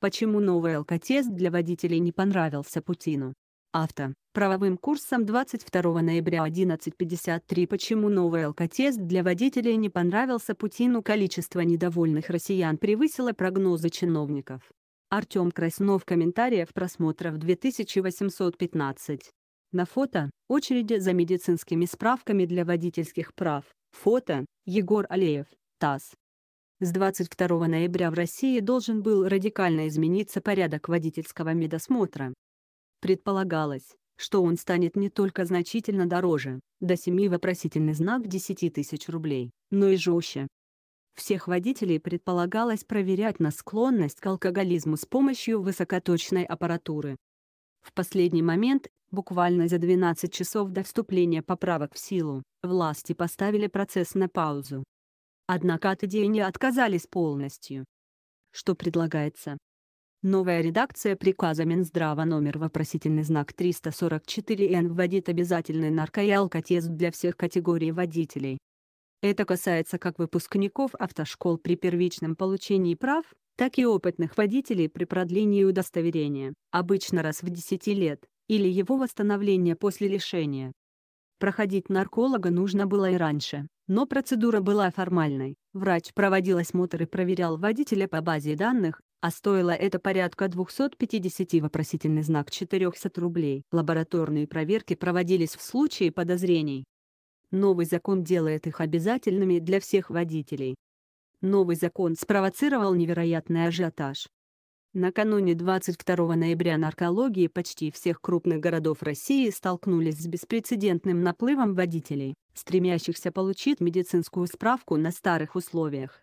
Почему новый алкотест для водителей не понравился Путину? Авто. Правовым курсом 22 ноября 11.53 Почему новый алкотест для водителей не понравился Путину? Количество недовольных россиян превысило прогнозы чиновников. Артем Краснов комментариев просмотров 2815. На фото – очереди за медицинскими справками для водительских прав. Фото – Егор Алеев, ТАСС. С 22 ноября в России должен был радикально измениться порядок водительского медосмотра. Предполагалось, что он станет не только значительно дороже, до 7 вопросительный знак 10 тысяч рублей, но и жестче. Всех водителей предполагалось проверять на склонность к алкоголизму с помощью высокоточной аппаратуры. В последний момент, буквально за 12 часов до вступления поправок в силу, власти поставили процесс на паузу, Однако от идеи не отказались полностью. Что предлагается? Новая редакция приказа Минздрава номер вопросительный знак 344Н вводит обязательный нарко- и алкотест для всех категорий водителей. Это касается как выпускников автошкол при первичном получении прав, так и опытных водителей при продлении удостоверения, обычно раз в 10 лет, или его восстановление после лишения. Проходить нарколога нужно было и раньше, но процедура была формальной. Врач проводил осмотр и проверял водителя по базе данных, а стоило это порядка 250 вопросительный знак 400 рублей. Лабораторные проверки проводились в случае подозрений. Новый закон делает их обязательными для всех водителей. Новый закон спровоцировал невероятный ажиотаж. Накануне 22 ноября наркологии почти всех крупных городов России столкнулись с беспрецедентным наплывом водителей, стремящихся получить медицинскую справку на старых условиях.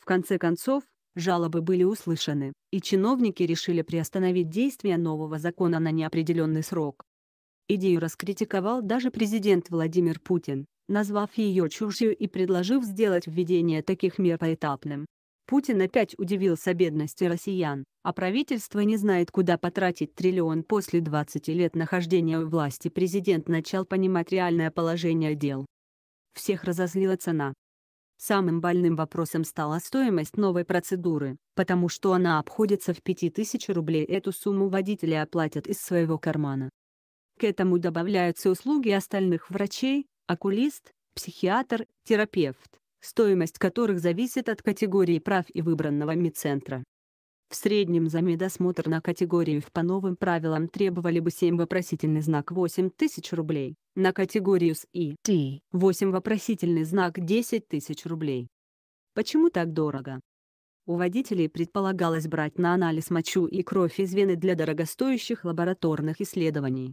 В конце концов, жалобы были услышаны, и чиновники решили приостановить действие нового закона на неопределенный срок. Идею раскритиковал даже президент Владимир Путин, назвав ее чушью и предложив сделать введение таких мер поэтапным. Путин опять удивился бедности россиян, а правительство не знает, куда потратить триллион после 20 лет нахождения у власти президент начал понимать реальное положение дел. Всех разозлила цена. Самым больным вопросом стала стоимость новой процедуры, потому что она обходится в 5000 рублей эту сумму водители оплатят из своего кармана. К этому добавляются услуги остальных врачей, окулист, психиатр, терапевт стоимость которых зависит от категории прав и выбранного медцентра. В среднем за медосмотр на категории F по новым правилам требовали бы 7 вопросительный знак 8 тысяч рублей, на категорию с и Т 8 вопросительный знак 10 тысяч рублей. Почему так дорого? У водителей предполагалось брать на анализ мочу и кровь из вены для дорогостоящих лабораторных исследований,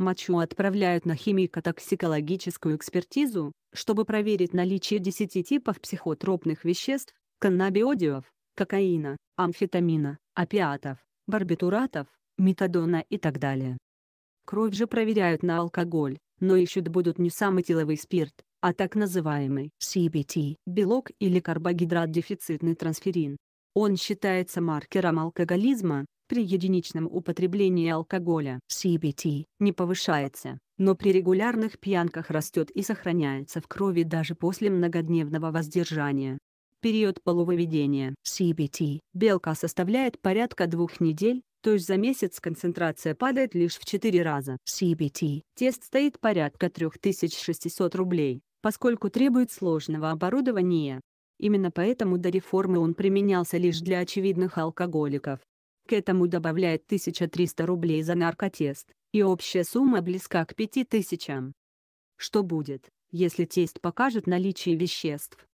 Мочу отправляют на химико-токсикологическую экспертизу, чтобы проверить наличие 10 типов психотропных веществ, каннабиодиов, кокаина, амфетамина, опиатов, барбитуратов, метадона и так далее. Кровь же проверяют на алкоголь, но ищут будут не самый теловый спирт, а так называемый CBT – белок или карбогидрат-дефицитный трансферин. Он считается маркером алкоголизма, при единичном употреблении алкоголя CBT не повышается, но при регулярных пьянках растет и сохраняется в крови даже после многодневного воздержания. Период полувыведения CBT белка составляет порядка двух недель, то есть за месяц концентрация падает лишь в 4 раза. CBT тест стоит порядка 3600 рублей, поскольку требует сложного оборудования. Именно поэтому до реформы он применялся лишь для очевидных алкоголиков. К этому добавляет 1300 рублей за наркотест, и общая сумма близка к 5000. Что будет, если тест покажет наличие веществ?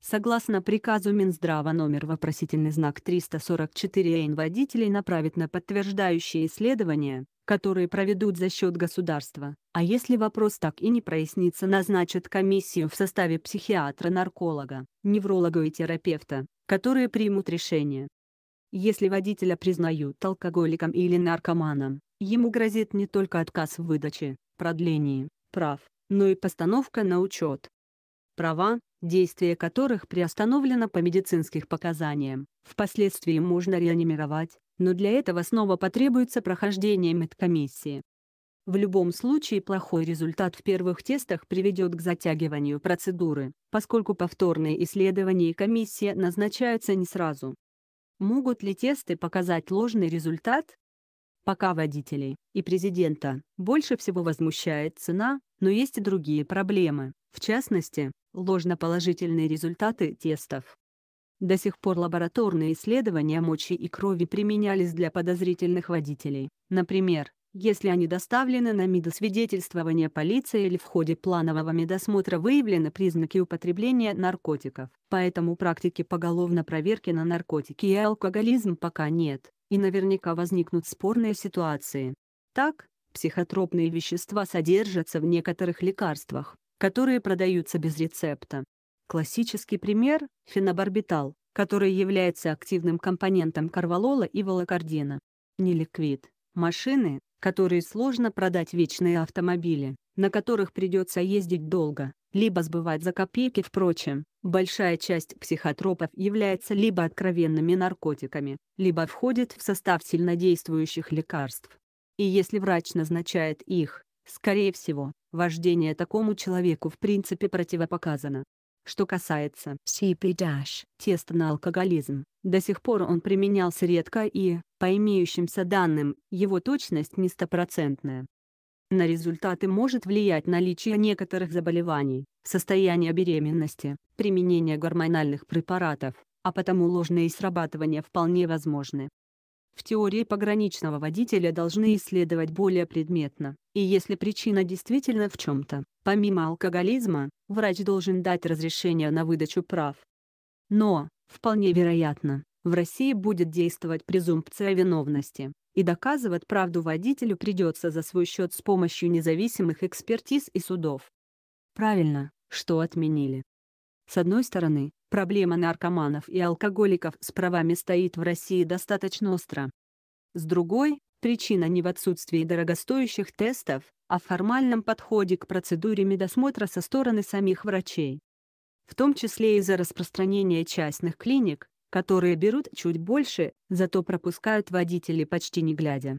Согласно приказу Минздрава номер вопросительный знак 344Н водителей направят на подтверждающие исследования, которые проведут за счет государства, а если вопрос так и не прояснится назначат комиссию в составе психиатра-нарколога, невролога и терапевта, которые примут решение. Если водителя признают алкоголиком или наркоманом, ему грозит не только отказ в выдаче, продлении, прав, но и постановка на учет. Права, действие которых приостановлено по медицинских показаниям, впоследствии можно реанимировать, но для этого снова потребуется прохождение медкомиссии. В любом случае плохой результат в первых тестах приведет к затягиванию процедуры, поскольку повторные исследования и комиссия назначаются не сразу, Могут ли тесты показать ложный результат? Пока водителей и президента больше всего возмущает цена, но есть и другие проблемы, в частности, ложноположительные результаты тестов. До сих пор лабораторные исследования мочи и крови применялись для подозрительных водителей. Например, если они доставлены на медосвидетельствование полиции или в ходе планового медосмотра выявлены признаки употребления наркотиков. Поэтому практики поголовной проверки на наркотики и алкоголизм пока нет, и наверняка возникнут спорные ситуации. Так, психотропные вещества содержатся в некоторых лекарствах, которые продаются без рецепта. Классический пример – фенобарбитал, который является активным компонентом карвалола и волокардина. Неликвид. Машины, которые сложно продать вечные автомобили, на которых придется ездить долго, либо сбывать за копейки. Впрочем, большая часть психотропов является либо откровенными наркотиками, либо входит в состав сильнодействующих лекарств. И если врач назначает их, скорее всего, вождение такому человеку в принципе противопоказано. Что касается CP-теста на алкоголизм, до сих пор он применялся редко и, по имеющимся данным, его точность не стопроцентная. На результаты может влиять наличие некоторых заболеваний, состояние беременности, применение гормональных препаратов, а потому ложные срабатывания вполне возможны. В теории пограничного водителя должны исследовать более предметно, и если причина действительно в чем-то, помимо алкоголизма, врач должен дать разрешение на выдачу прав. Но, вполне вероятно, в России будет действовать презумпция виновности, и доказывать правду водителю придется за свой счет с помощью независимых экспертиз и судов. Правильно, что отменили. С одной стороны, проблема наркоманов и алкоголиков с правами стоит в России достаточно остро. С другой, причина не в отсутствии дорогостоящих тестов, а в формальном подходе к процедуре медосмотра со стороны самих врачей. В том числе из-за распространения частных клиник, которые берут чуть больше, зато пропускают водителей почти не глядя.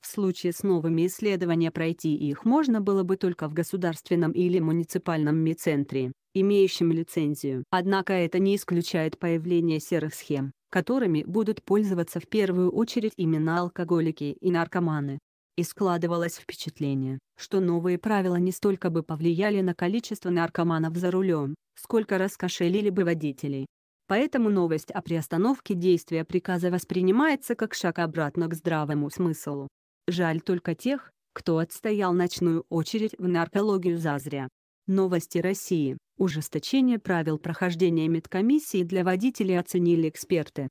В случае с новыми исследования пройти их можно было бы только в государственном или муниципальном медцентре, имеющем лицензию. Однако это не исключает появление серых схем, которыми будут пользоваться в первую очередь именно алкоголики и наркоманы. И складывалось впечатление, что новые правила не столько бы повлияли на количество наркоманов за рулем, сколько раскошелили бы водителей. Поэтому новость о приостановке действия приказа воспринимается как шаг обратно к здравому смыслу. Жаль только тех, кто отстоял ночную очередь в наркологию зазря. Новости России. Ужесточение правил прохождения медкомиссии для водителей оценили эксперты.